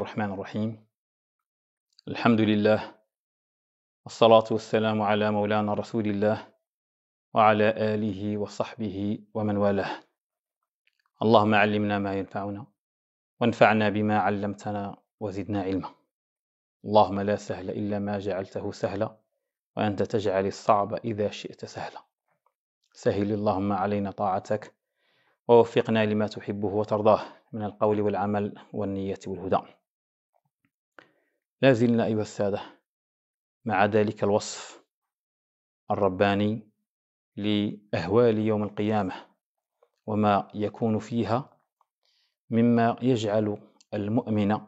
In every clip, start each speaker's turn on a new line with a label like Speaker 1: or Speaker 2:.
Speaker 1: الرحمن الرحيم الحمد لله والصلاة والسلام على مولانا رسول الله وعلى آله وصحبه ومن والاه اللهم علمنا ما ينفعنا وانفعنا بما علمتنا وزدنا علما اللهم لا سهل إلا ما جعلته سهلا وأنت تجعل الصعب إذا شئت سهلا سهل اللهم علينا طاعتك ووفقنا لما تحبه وترضاه من القول والعمل والنية والهدى لا زلنا أيها السادة مع ذلك الوصف الرباني لأهوال يوم القيامة وما يكون فيها مما يجعل المؤمن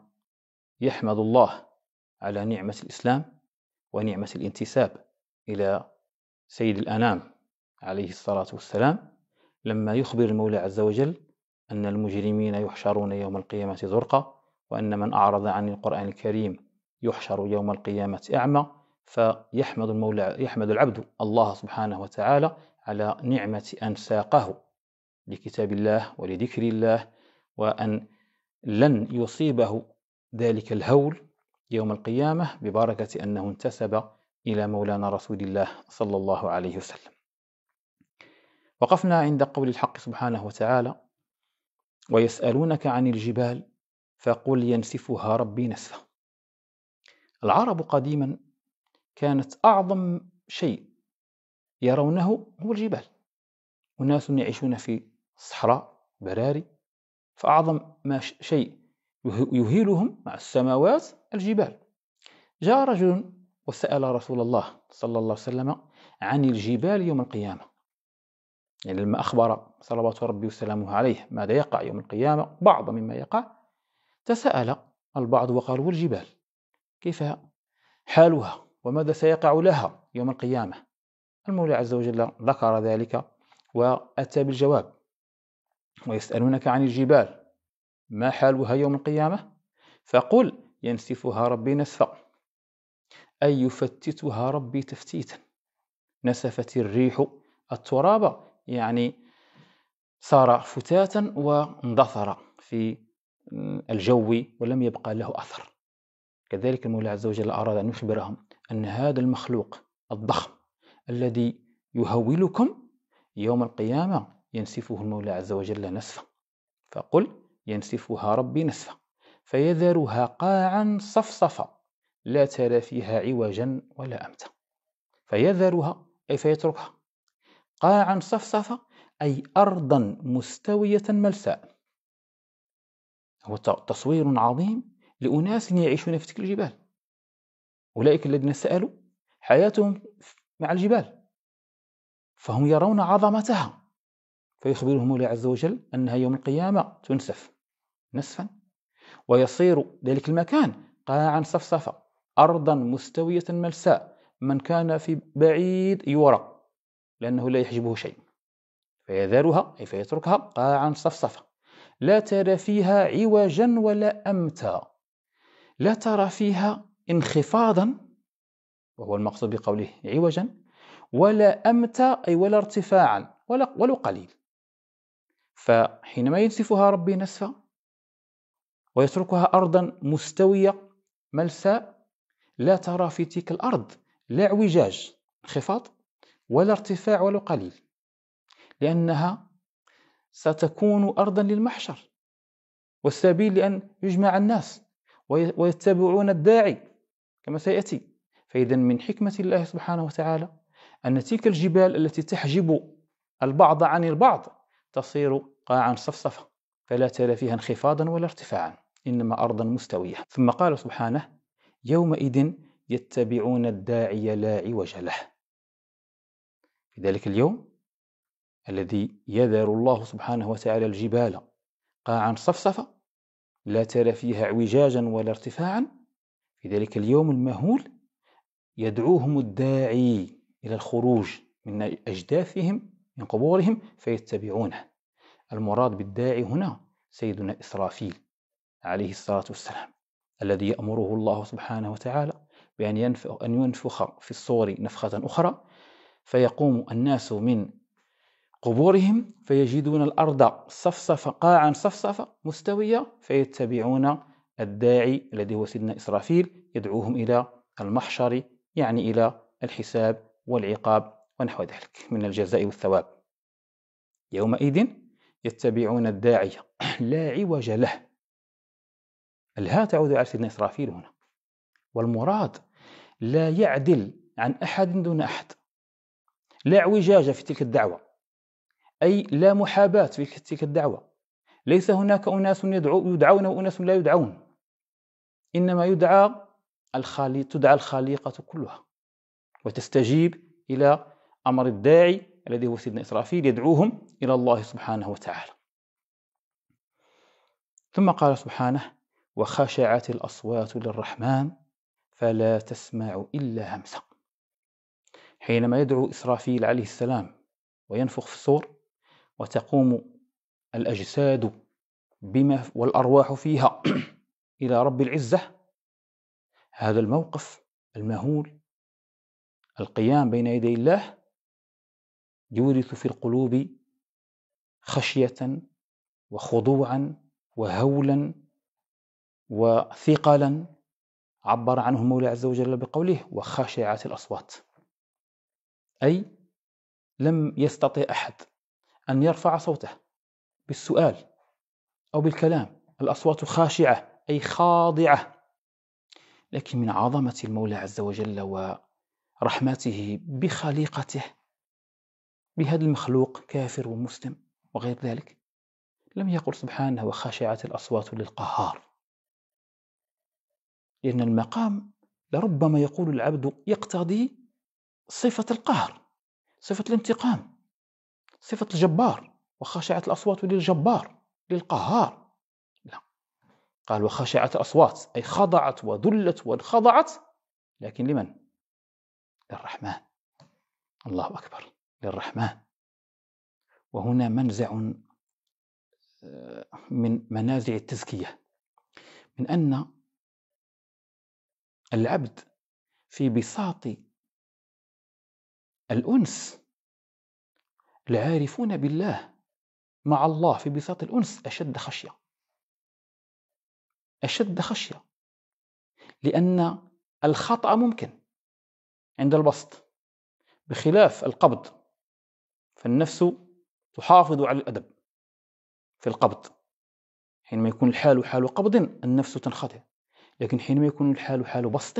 Speaker 1: يحمد الله على نعمة الإسلام ونعمة الانتساب إلى سيد الأنام عليه الصلاة والسلام لما يخبر المولى عز وجل أن المجرمين يحشرون يوم القيامة زرقا وأن من أعرض عن القرآن الكريم يحشر يوم القيامة أعمى فيحمد المولى يحمد العبد الله سبحانه وتعالى على نعمة أن ساقه لكتاب الله ولذكر الله وأن لن يصيبه ذلك الهول يوم القيامة ببركة أنه انتسب إلى مولانا رسول الله صلى الله عليه وسلم وقفنا عند قول الحق سبحانه وتعالى ويسألونك عن الجبال فقل ينسفها ربي نسفا العرب قديما كانت أعظم شيء يرونه هو الجبال أناس يعيشون في صحراء براري فأعظم ما شيء يهيلهم مع السماوات الجبال جاء رجل وسأل رسول الله صلى الله عليه وسلم عن الجبال يوم القيامة يعني لما أخبر صلوات ربي وسلامه عليه ماذا يقع يوم القيامة بعض مما يقع تساءل البعض وقال والجبال كيف حالها وماذا سيقع لها يوم القيامة المولى عز وجل ذكر ذلك وأتى بالجواب ويسألونك عن الجبال ما حالها يوم القيامة فقل ينسفها ربي نسفا أي يفتتها ربي تفتيتا نسفت الريح التراب يعني صار فتاتا واندثر في الجو ولم يبقى له أثر كذلك المولى عز وجل أراد أن يخبرهم أن هذا المخلوق الضخم الذي يهولكم يوم القيامة ينسفه المولى عز وجل نسفا فقل ينسفها ربي نسفا فيذرها قاعا صفصفا لا ترى فيها عوجا ولا أمتا فيذرها أي فيتركها قاعا صفصفا أي أرضا مستوية ملساء هو تصوير عظيم لأناس يعيشون في تلك الجبال أولئك الذين سألوا حياتهم مع الجبال فهم يرون عظمتها فيخبرهم الله عز وجل أنها يوم القيامة تنسف نسفا ويصير ذلك المكان قاعا صفصفا أرضا مستوية ملساء من كان في بعيد يورى لأنه لا يحجبه شيء فيذرها أي فيتركها قاعا صفصفا لا ترى فيها عوجا ولا أمتا لا ترى فيها انخفاضا وهو المقصود بقوله عوجا ولا أمتا أي ولا ارتفاعا ولا ولو قليل فحينما ينسفها ربي نسفا ويتركها أرضا مستوية ملساء لا ترى في تلك الأرض لا اعوجاج انخفاض ولا ارتفاع ولو قليل لأنها ستكون أرضا للمحشر والسبيل لأن يجمع الناس ويتبعون الداعي كما سيأتي فإذا من حكمة الله سبحانه وتعالى أن تلك الجبال التي تحجب البعض عن البعض تصير قاعا صفصفة فلا ترى فيها انخفاضا ولا ارتفاعا إنما أرضا مستوية ثم قال سبحانه يومئذ يتبعون الداعي لا عوج له في ذلك اليوم الذي يذر الله سبحانه وتعالى الجبال قاعا صفصفة لا ترى فيها اعوجاجا ولا ارتفاعا في ذلك اليوم المهول يدعوهم الداعي إلى الخروج من أجداثهم من قبورهم فيتبعونه المراد بالداعي هنا سيدنا إسرافيل عليه الصلاة والسلام الذي يأمره الله سبحانه وتعالى بأن ينفخ, أن ينفخ في الصور نفخة أخرى فيقوم الناس من قبورهم فيجدون الأرض صفصفة قاعا صفصفة مستوية فيتبعون الداعي الذي هو سيدنا إسرافيل يدعوهم إلى المحشر يعني إلى الحساب والعقاب ونحو ذلك من الجزاء والثواب يومئذ يتبعون الداعي لا عوج له الها تعود على سيدنا إسرافيل هنا والمراد لا يعدل عن أحد دون أحد لا اعوجاج في تلك الدعوة أي لا محاباة في تلك الدعوة ليس هناك أناس يدعو يدعون وأناس لا يدعون إنما يدعى الخالي تدعى الخليقة كلها وتستجيب إلى أمر الداعي الذي هو سيدنا إسرافيل يدعوهم إلى الله سبحانه وتعالى ثم قال سبحانه وخشعت الأصوات للرحمن فلا تسمع إلا همسا حينما يدعو إسرافيل عليه السلام وينفخ في الصور وتقوم الأجساد بما والأرواح فيها إلى رب العزة هذا الموقف المهول القيام بين يدي الله يورث في القلوب خشية وخضوعا وهولا وثقلا عبر عنه مولى عز وجل بقوله وخاشعات الأصوات أي لم يستطع أحد أن يرفع صوته بالسؤال أو بالكلام الأصوات خاشعة أي خاضعة لكن من عظمة المولى عز وجل ورحمته بخليقته بهذا المخلوق كافر ومسلم وغير ذلك لم يقل سبحانه وخاشعة الأصوات للقهار لأن المقام لربما يقول العبد يقتضي صفة القهر صفة الانتقام صفة الجبار وخاشعة الأصوات للجبار للقهار لا قال وخشعت الأصوات أي خضعت وذلت وانخضعت لكن لمن؟ للرحمن الله أكبر للرحمن وهنا منزع آه، من منازع التزكية من أن العبد في بساط الأنس العارفون بالله مع الله في بساط الأنس أشد خشية أشد خشية لأن الخطأ ممكن عند البسط بخلاف القبض فالنفس تحافظ على الأدب في القبض حينما يكون الحال حال قبض النفس تنخطئ لكن حينما يكون الحال حال بسط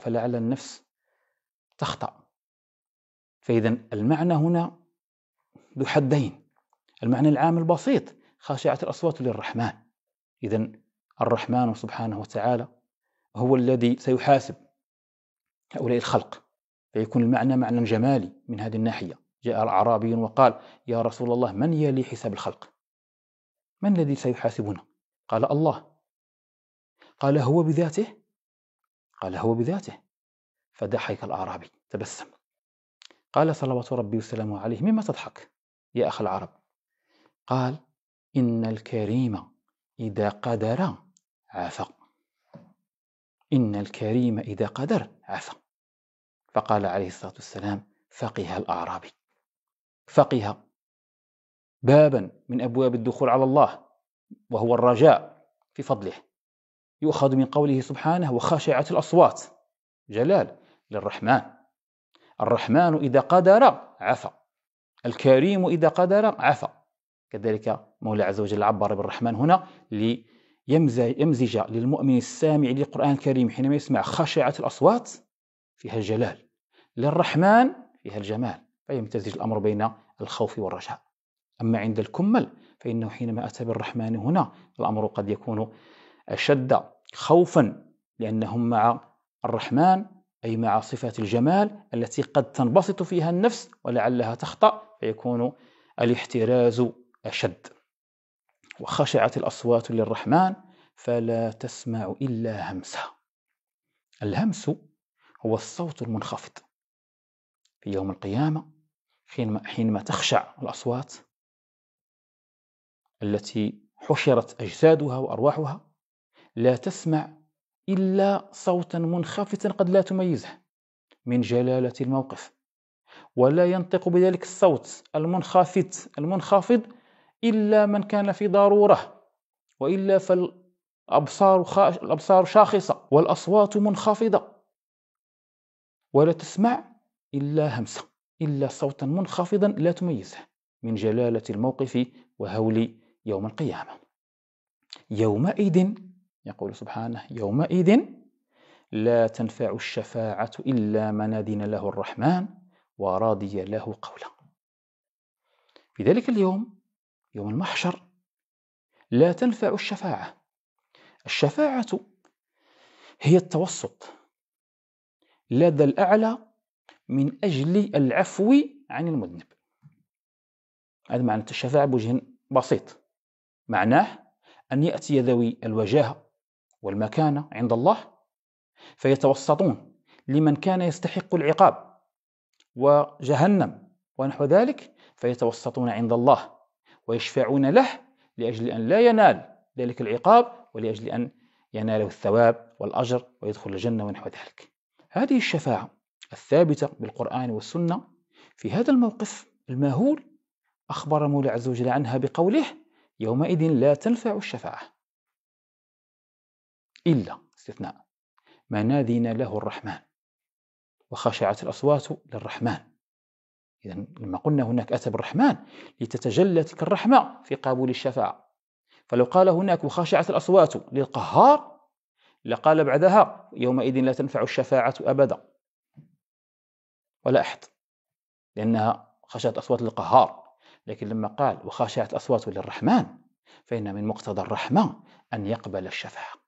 Speaker 1: فلعل النفس تخطأ فإذا المعنى هنا ذو حدين المعنى العام البسيط خاشعة الأصوات للرحمن إذا الرحمن سبحانه وتعالى هو الذي سيحاسب هؤلاء الخلق فيكون المعنى معنى جمالي من هذه الناحية جاء أعرابي وقال يا رسول الله من يلي حساب الخلق من الذي سيحاسبنا قال الله قال هو بذاته قال هو بذاته فضحك الأعرابي تبسم قال صلوات ربي وسلامه عليه مما تضحك يا أخ العرب قال إن الكريم إذا قدر عفا إن الكريم إذا قدر عفا فقال عليه الصلاة والسلام فقه الأعرابي فقه بابا من أبواب الدخول على الله وهو الرجاء في فضله يؤخذ من قوله سبحانه وخاشعة الأصوات جلال للرحمن الرحمن إذا قدر عفا الكريم إذا قدر عفا كذلك مولى عز وجل عبر بالرحمن هنا ليمزج للمؤمن السامع للقرآن الكريم حينما يسمع خشعة الأصوات فيها الجلال للرحمن فيها الجمال فيمتزج الأمر بين الخوف والرجاء أما عند الكمل فإنه حينما أتى بالرحمن هنا الأمر قد يكون أشد خوفا لأنهم مع الرحمن أي مع صفات الجمال التي قد تنبسط فيها النفس ولعلها تخطأ فيكون الاحتراز أشد وخشعت الأصوات للرحمن فلا تسمع إلا همسة الهمس هو الصوت المنخفض في يوم القيامة حينما, حينما تخشع الأصوات التي حشرت أجسادها وأرواحها لا تسمع إلا صوتا منخفتا قد لا تميزه من جلالة الموقف ولا ينطق بذلك الصوت المنخفض المنخفض إلا من كان في ضرورة وإلا فالأبصار الأبصار شاخصة والأصوات منخفضة ولا تسمع إلا همسة إلا صوتا منخفضا لا تميزه من جلالة الموقف وهول يوم القيامة يومئذ يقول سبحانه يومئذ لا تنفع الشفاعة إلا من أذن له الرحمن ورضي له قولا في ذلك اليوم يوم المحشر لا تنفع الشفاعة الشفاعة هي التوسط لدى الأعلى من أجل العفو عن المذنب هذا معنى الشفاعة بوجه بسيط معناه أن يأتي ذوي الوجاهة والمكانة عند الله فيتوسطون لمن كان يستحق العقاب وجهنم ونحو ذلك فيتوسطون عند الله ويشفعون له لأجل أن لا ينال ذلك العقاب ولأجل أن يناله الثواب والأجر ويدخل الجنة ونحو ذلك هذه الشفاعة الثابتة بالقرآن والسنة في هذا الموقف المهول أخبر مولى عز وجل عنها بقوله يومئذ لا تنفع الشفاعة إلا استثناء ما نادينا له الرحمن وخشعت الأصوات للرحمن إذا لما قلنا هناك أتى بالرحمن لتتجلى تلك الرحمة في قبول الشفاعة فلو قال هناك وخشعت الأصوات للقهار لقال بعدها يومئذ لا تنفع الشفاعة أبدا ولا أحد لأنها خشعت أصوات للقهار لكن لما قال وخشعت أصوات للرحمن فإن من مقتضى الرحمة أن يقبل الشفاعة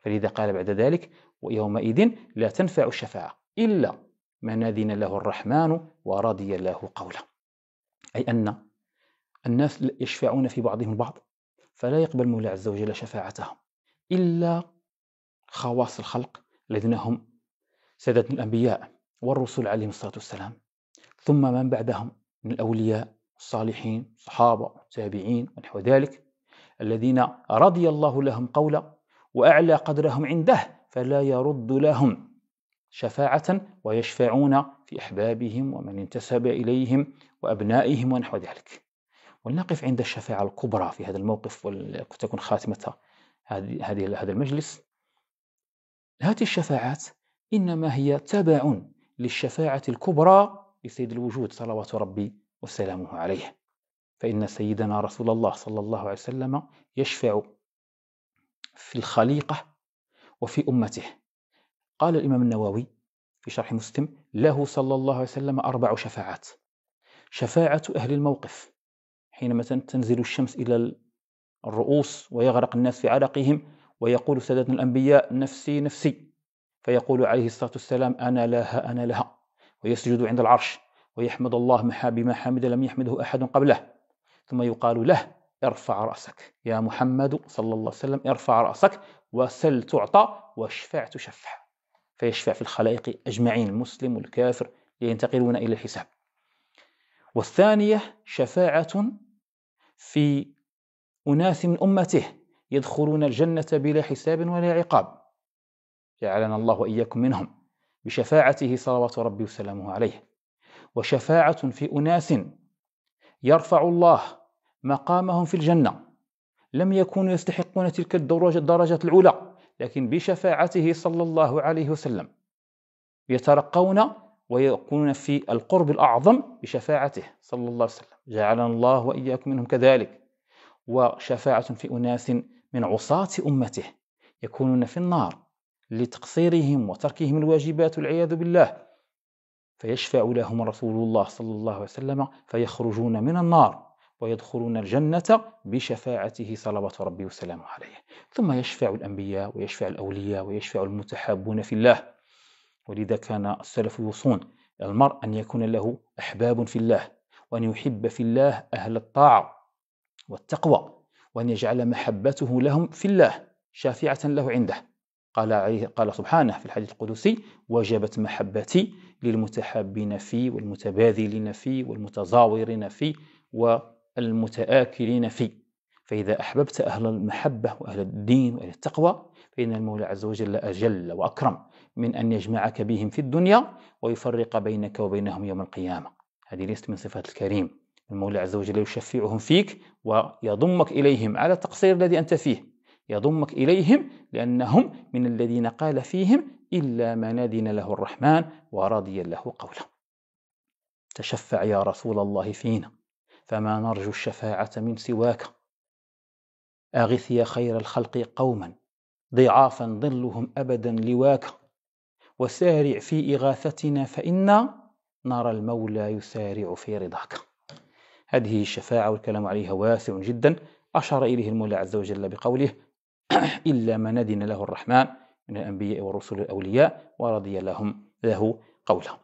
Speaker 1: فلذا قال بعد ذلك ويومئذ لا تنفع الشفاعة إلا من أذن له الرحمن ورضي له قوله أي أن الناس يشفعون في بعضهم البعض فلا يقبل مولى عز وجل شفاعتهم إلا خواص الخلق الذين هم سادة الأنبياء والرسل عليهم الصلاة والسلام ثم من بعدهم من الأولياء الصالحين الصحابة والتابعين ونحو ذلك الذين رضي الله لهم قولا وأعلى قدرهم عنده فلا يرد لهم شفاعة ويشفعون في أحبابهم ومن انتسب إليهم وأبنائهم ونحو ذلك ولنقف عند الشفاعة الكبرى في هذا الموقف وتكون خاتمة هذه هذا المجلس هذه الشفاعات إنما هي تبع للشفاعة الكبرى لسيد الوجود صلوات ربي وسلامه عليه فإن سيدنا رسول الله صلى الله عليه وسلم يشفع في الخليقة وفي أمته قال الإمام النووي في شرح مسلم له صلى الله عليه وسلم أربع شفاعات شفاعة أهل الموقف حينما تنزل الشمس إلى الرؤوس ويغرق الناس في عرقهم ويقول سادتنا الأنبياء نفسي نفسي فيقول عليه الصلاة والسلام أنا لها أنا لها ويسجد عند العرش ويحمد الله بما حمد لم يحمده أحد قبله ثم يقال له ارفع رأسك يا محمد صلى الله عليه وسلم ارفع رأسك وسل تعطى واشفع تشفع فيشفع في الخلائق أجمعين المسلم والكافر ينتقلون إلى الحساب والثانية شفاعة في أناس من أمته يدخلون الجنة بلا حساب ولا عقاب جعلنا الله وإياكم منهم بشفاعته صلوات ربي وسلامه عليه وشفاعة في أناس يرفع الله مقامهم في الجنة لم يكونوا يستحقون تلك الدرجة العلى لكن بشفاعته صلى الله عليه وسلم يترقون ويكونون في القرب الأعظم بشفاعته صلى الله عليه وسلم جعلنا الله وإياكم منهم كذلك وشفاعة في أناس من عصاة أمته يكونون في النار لتقصيرهم وتركهم الواجبات والعياذ بالله فيشفع لهم رسول الله صلى الله عليه وسلم فيخرجون من النار ويدخلون الجنة بشفاعته صلوات ربي وسلامه عليه ثم يشفع الأنبياء ويشفع الأولياء ويشفع المتحابون في الله ولذا كان السلف يوصون المرء أن يكون له أحباب في الله وأن يحب في الله أهل الطاعة والتقوى وأن يجعل محبته لهم في الله شافعة له عنده قال, عليه قال سبحانه في الحديث القدسي وجبت محبتي للمتحابين في والمتباذلين في والمتزاورين في و المتآكلين فيه فإذا أحببت أهل المحبة وأهل الدين وأهل التقوى فإن المولى عز وجل أجل وأكرم من أن يجمعك بهم في الدنيا ويفرق بينك وبينهم يوم القيامة هذه ليست من صفات الكريم المولى عز وجل يشفعهم فيك ويضمك إليهم على التقصير الذي أنت فيه يضمك إليهم لأنهم من الذين قال فيهم إلا ما نادن له الرحمن ورضي له قوله تشفع يا رسول الله فينا فما نرجو الشفاعة من سواك أغث يا خير الخلق قوما ضعافا ظلهم أبدا لواك وسارع في إغاثتنا فإنا نرى المولى يسارع في رضاك هذه الشفاعة والكلام عليها واسع جدا أشار إليه المولى عز وجل بقوله إلا من أذن له الرحمن من الأنبياء والرسل الأولياء ورضي لهم له قوله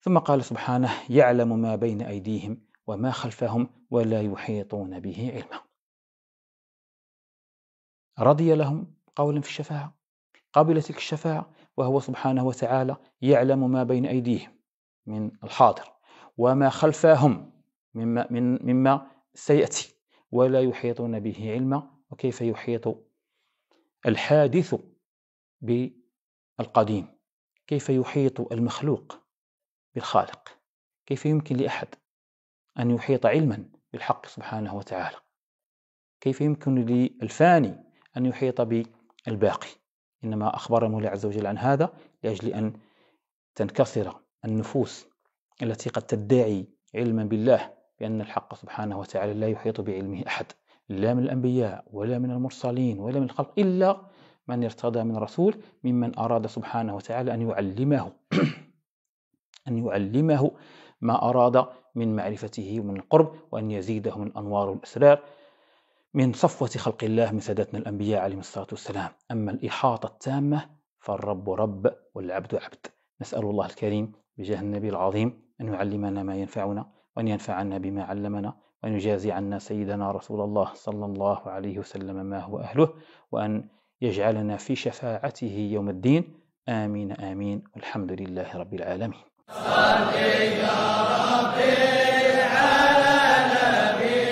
Speaker 1: ثم قال سبحانه يعلم ما بين أيديهم وما خلفهم ولا يحيطون به علما رضي لهم قولا في الشفاعة قبل تلك الشفاعة وهو سبحانه وتعالى يعلم ما بين أيديهم من الحاضر وما خلفهم مما, من مما سيأتي ولا يحيطون به علما وكيف يحيط الحادث بالقديم كيف يحيط المخلوق بالخالق كيف يمكن لأحد أن يحيط علما بالحق سبحانه وتعالى كيف يمكن للفاني أن يحيط بالباقي إنما أخبر المولى عز وجل عن هذا لأجل أن تنكسر النفوس التي قد تدعي علما بالله بأن الحق سبحانه وتعالى لا يحيط بعلمه أحد لا من الأنبياء ولا من المرسلين ولا من الخلق إلا من ارتضى من رسول ممن أراد سبحانه وتعالى أن يعلمه أن يعلمه ما أراد من معرفته ومن القرب وأن يزيده من أنوار الأسرار من صفوة خلق الله من سادتنا الأنبياء عليهم الصلاة والسلام أما الإحاطة التامة فالرب رب والعبد عبد نسأل الله الكريم بجاه النبي العظيم أن يعلمنا ما ينفعنا وأن ينفعنا بما علمنا وأن يجازي عنا سيدنا رسول الله صلى الله عليه وسلم ما هو أهله وأن يجعلنا في شفاعته يوم الدين آمين آمين والحمد لله رب العالمين صلي يا ربي على نبي